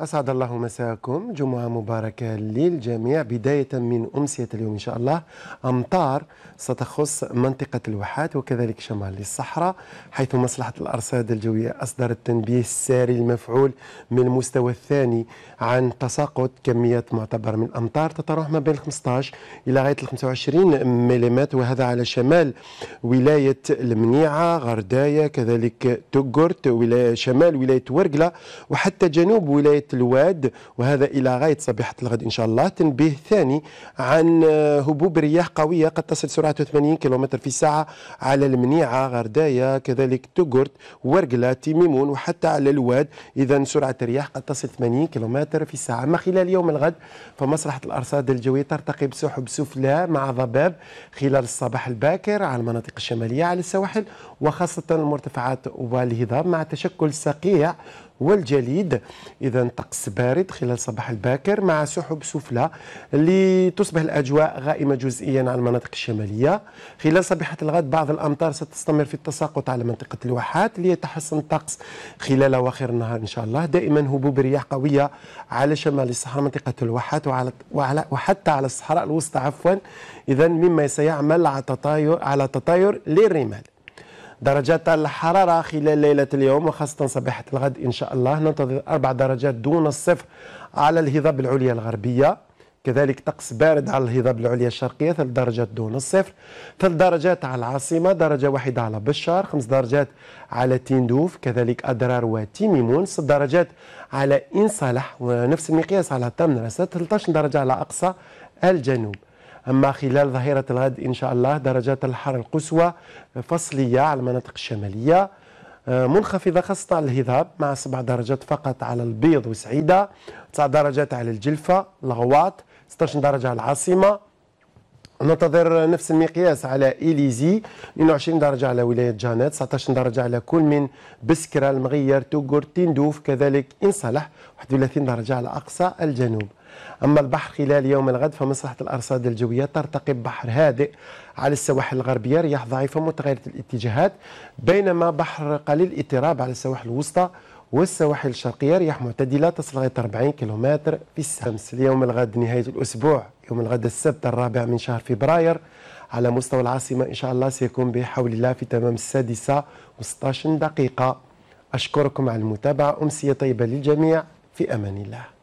أسعد الله مساكم جمعة مباركة للجميع بداية من أمسية اليوم إن شاء الله أمطار ستخص منطقة الواحات وكذلك شمال الصحراء حيث مصلحة الأرصاد الجوية أصدرت تنبيه ساري المفعول من المستوى الثاني عن تساقط كميات معتبرة من الأمطار تتراوح ما بين 15 إلى غاية 25 ملم وهذا على شمال ولاية المنيعة غرداية كذلك تقرت ولاية شمال ولاية ورقلة وحتى جنوب ولاية ولايه الواد وهذا الى غايه صبيحه الغد ان شاء الله تنبيه ثاني عن هبوب رياح قويه قد تصل سرعته 80 كيلومتر في الساعه على المنيعه غردايه كذلك تقرت ورقله تيميمون وحتى على الواد اذا سرعه الرياح قد تصل 80 كيلومتر في الساعه ما خلال يوم الغد فمصلحه الارصاد الجويه ترتقي بسحب سفلى مع ضباب خلال الصباح الباكر على المناطق الشماليه على السواحل وخاصه المرتفعات والهضاب مع تشكل سقيع والجليد إذا طقس بارد خلال الصباح الباكر مع سحب سفلى لتصبح الأجواء غائمة جزئيا على المناطق الشمالية خلال صبيحة الغد بعض الأمطار ستستمر في التساقط على منطقة الواحات ليتحسن الطقس خلال أواخر النهار إن شاء الله دائما هبوب رياح قوية على شمال الصحراء منطقة الواحات وعلى, وعلى وحتى على الصحراء الوسطى عفوا إذا مما سيعمل على تطاير على تطاير للرمال درجات الحرارة خلال ليلة اليوم وخاصة صباحة الغد إن شاء الله ننتظر أربع درجات دون الصفر على الهضاب العليا الغربية كذلك طقس بارد على الهضاب العليا الشرقية ثلاث درجات دون الصفر ثلاث درجات على العاصمة درجة واحدة على بشار خمس درجات على تندوف كذلك أدرار وتيميمون ست درجات على إن صالح ونفس المقياس على تمنرسة 13 درجة على أقصى الجنوب أما خلال ظهيرة الغد إن شاء الله درجات الحرارة القصوى فصلية على المناطق الشمالية آه، منخفضة خاصة على الهضاب مع سبع درجات فقط على البيض وسعيدة تسع درجات على الجلفة الغواط 16 درجة على العاصمة ننتظر نفس المقياس على إليزي 22 درجة على ولاية جانات 19 درجة على كل من بسكرة المغير توغور تندوف كذلك إن صلح 31 درجة على أقصى الجنوب أما البحر خلال يوم الغد فمصلحة الأرصاد الجوية ترتقي بحر هادئ على السواحل الغربية رياح ضعيفة متغيرة الاتجاهات بينما بحر قليل اضطراب على السواحل الوسطى والسواحل الشرقية رياح معتدلة تصل غير 40 كيلومتر في الساعة اليوم الغد نهاية الأسبوع يوم الغد السبت الرابع من شهر فبراير على مستوى العاصمة إن شاء الله سيكون بحول الله في تمام السادسة و16 دقيقة أشكركم على المتابعة أمسية طيبة للجميع في أمان الله